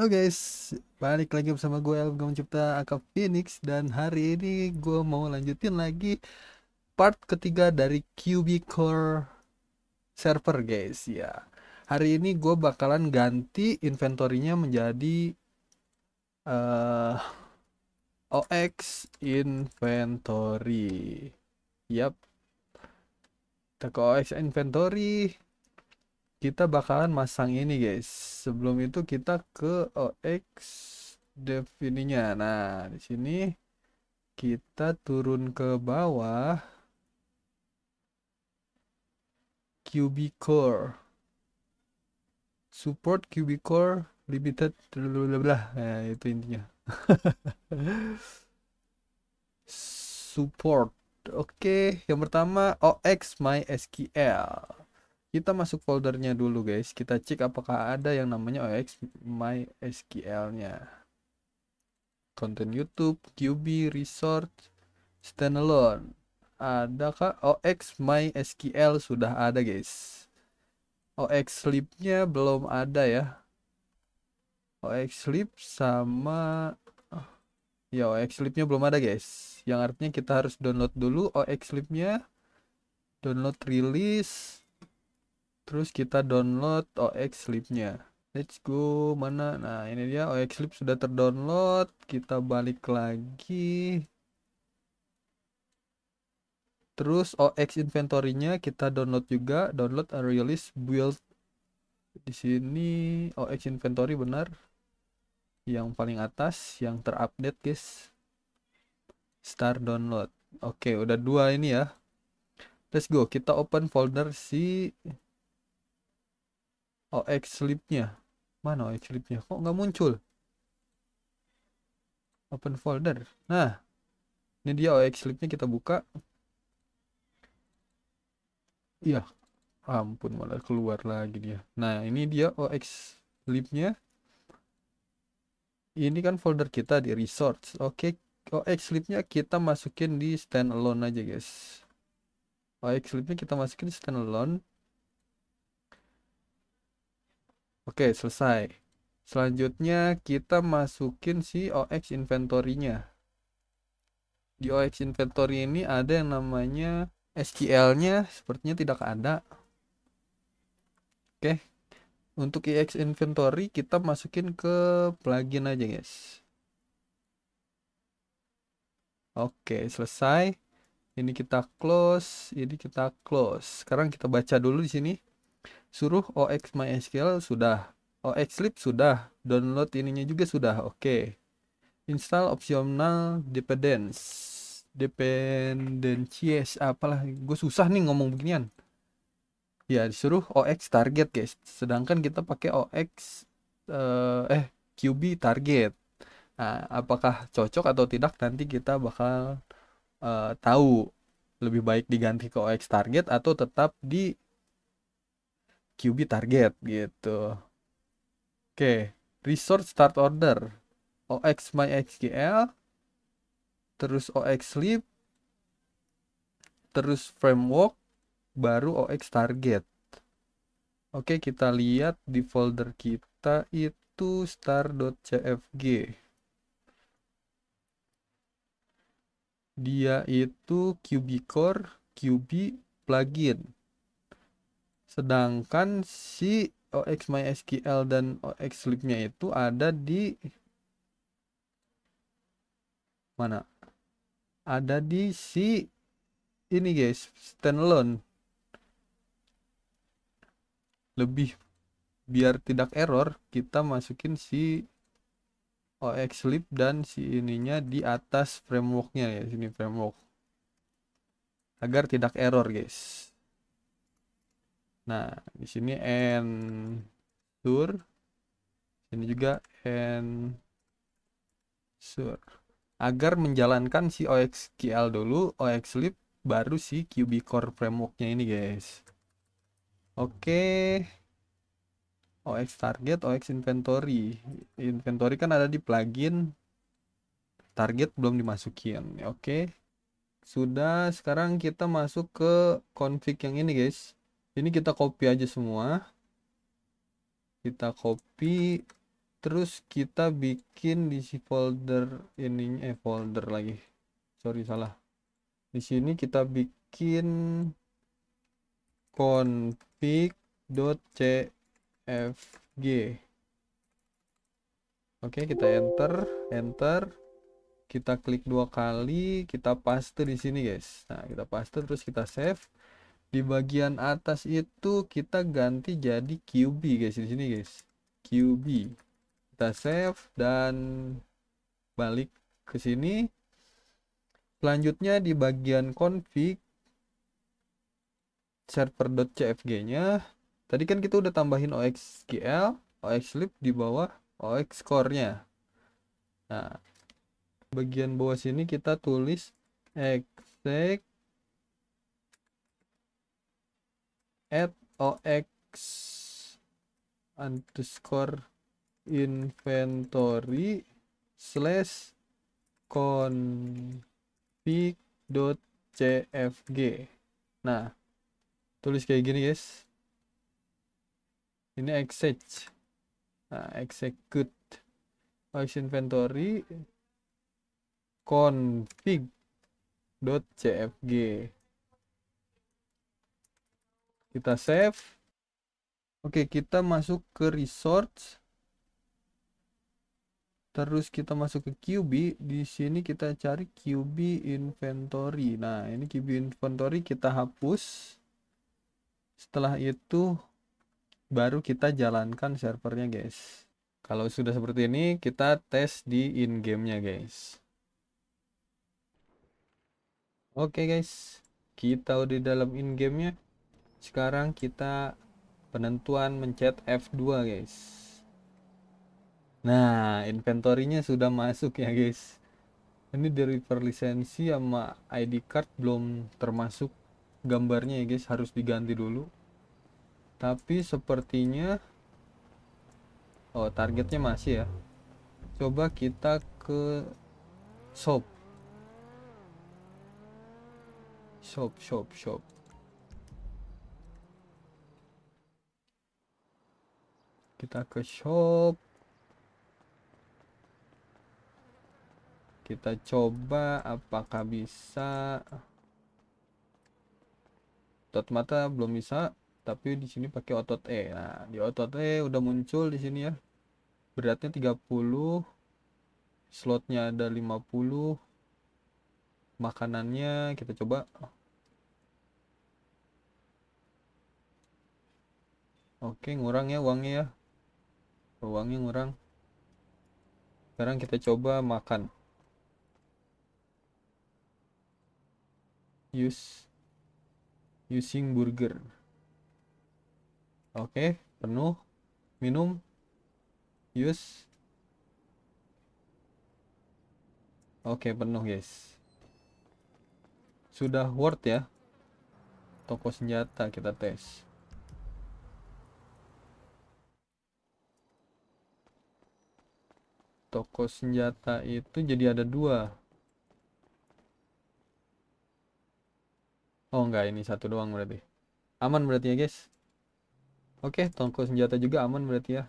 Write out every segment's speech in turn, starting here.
Halo guys, balik lagi bersama gue Elgam Cipta Akap Phoenix dan hari ini gue mau lanjutin lagi part ketiga dari QB Core server guys ya. Hari ini gue bakalan ganti inventory-nya menjadi uh, eh, OX inventory. Yap. Kita ke OX inventory kita bakalan masang ini guys sebelum itu kita ke OX defininya nah di sini kita turun ke bawah Cubicore support Cubicore limited blablabla nah, itu intinya support oke okay. yang pertama OX my sql kita masuk foldernya dulu guys kita cek apakah ada yang namanya OX my sql nya konten YouTube QB Resort Standalone ada kak OX my sql sudah ada guys OX Sleep nya belum ada ya OX Sleep sama oh, ya OX Sleep nya belum ada guys yang artinya kita harus download dulu OX Sleep nya download release terus kita download OX lib let's go mana nah ini dia OX Sleep sudah terdownload kita balik lagi terus OX inventory-nya kita download juga download and release build di sini OX inventory benar yang paling atas yang terupdate guys start download oke okay, udah dua ini ya let's go kita open folder si OX oh, lipnya mana OX kok nggak muncul open folder nah ini dia OX kita buka iya ampun malah keluar lagi dia nah ini dia OX ini kan folder kita di resource oke OX oh, kita masukin di standalone aja guys OX oh, kita masukin standalone Oke, selesai. Selanjutnya kita masukin si OX inventory-nya. Di OX inventory ini ada yang namanya SQL-nya sepertinya tidak ada. Oke. Untuk EX inventory kita masukin ke plugin aja, guys. Oke, selesai. Ini kita close, ini kita close. Sekarang kita baca dulu di sini suruh OX MySQL sudah, OX Lib sudah, download ininya juga sudah, oke. Okay. Install optional dependence dependencies apalah gue susah nih ngomong beginian ya disuruh OX target guys sedangkan kita pakai OX uh, eh, eh QB target nah, apakah cocok atau tidak nanti kita bakal uh, tahu lebih baik diganti ke OX target atau tetap di QB target gitu. Oke, resource start order. OX my XGL terus OX sleep terus framework baru OX target. Oke, kita lihat di folder kita itu star.cfg. Dia itu QB core, QB plugin sedangkan si OX MySQL dan OX nya itu ada di mana? Ada di si ini guys, standalone. Lebih biar tidak error, kita masukin si OX dan si ininya di atas frameworknya ya, sini framework. Agar tidak error, guys. Nah, di sini n ensure ini juga n ensure agar menjalankan si OXQL dulu, OXLib baru si QB Core frameworknya ini, guys. Oke. OX target, OX inventory. Inventory kan ada di plugin. Target belum dimasukin. Oke. Sudah, sekarang kita masuk ke config yang ini, guys ini kita copy aja semua kita copy terus kita bikin di si folder ini eh folder lagi sorry salah di sini kita bikin config.cfg oke kita enter enter kita klik dua kali kita paste di sini guys nah kita paste terus kita save di bagian atas itu kita ganti jadi QB guys di sini guys QB kita save dan balik ke sini selanjutnya di bagian config server.cfg nya tadi kan kita udah tambahin oxgl oxlib di bawah ox core nya nah bagian bawah sini kita tulis exec at ox underscore inventory slash config.cfg nah tulis kayak gini guys ini exec nah execute ox inventory config.cfg kita save oke kita masuk ke resource terus kita masuk ke QB di sini kita cari QB inventory nah ini QB inventory kita hapus setelah itu baru kita jalankan servernya guys kalau sudah seperti ini kita tes di in nya guys oke okay, guys kita udah di dalam in nya sekarang kita penentuan mencet F2 guys nah inventory sudah masuk ya guys ini dari perlisensi sama ID card belum termasuk gambarnya ya guys harus diganti dulu tapi sepertinya oh targetnya masih ya coba kita ke shop shop shop shop kita ke shop kita coba apakah bisa otot mata belum bisa tapi di sini pakai otot E nah di otot E udah muncul di sini ya beratnya 30 slotnya ada 50 makanannya kita coba oke ngurang ya uangnya ya uangnya ngurang sekarang kita coba makan use using burger oke okay, penuh minum use oke okay, penuh guys sudah worth ya toko senjata kita tes toko senjata itu jadi ada dua oh enggak ini satu doang berarti aman berarti ya guys oke toko senjata juga aman berarti ya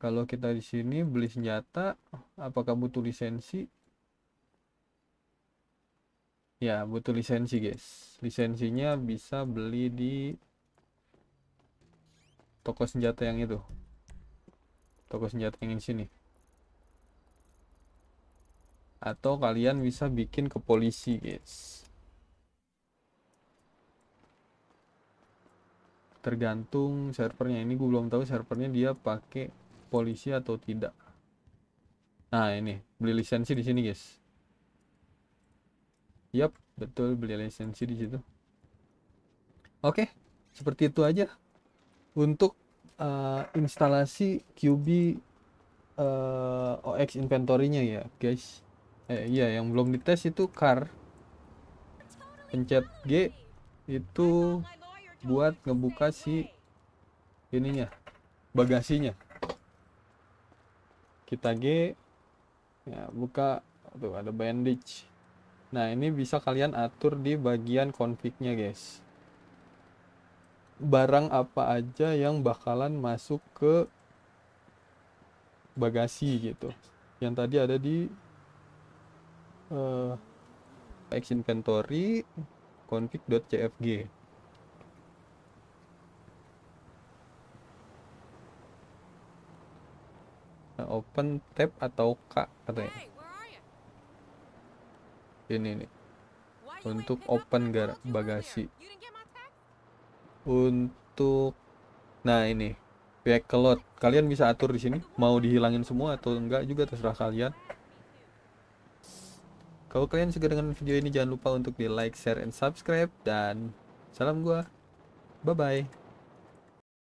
kalau kita di sini beli senjata apakah butuh lisensi ya butuh lisensi guys lisensinya bisa beli di toko senjata yang itu toko senjata yang di sini atau kalian bisa bikin ke polisi guys tergantung servernya ini gue belum tahu servernya dia pakai polisi atau tidak nah ini beli lisensi di sini guys yap betul beli lisensi di situ oke seperti itu aja untuk uh, instalasi QB uh, eh, OX inventory-nya ya guys eh iya yang belum dites itu car pencet G itu buat ngebuka si ininya bagasinya kita G ya buka tuh ada bandage nah ini bisa kalian atur di bagian konfliknya guys barang apa aja yang bakalan masuk ke bagasi gitu yang tadi ada di uh, X inventory config.cfg nah, open tab atau K katanya ini nih untuk open gar bagasi untuk nah ini vehicle load kalian bisa atur di sini mau dihilangin semua atau enggak juga terserah kalian kalau kalian suka dengan video ini jangan lupa untuk di like, share, and subscribe. Dan salam gua. Bye-bye.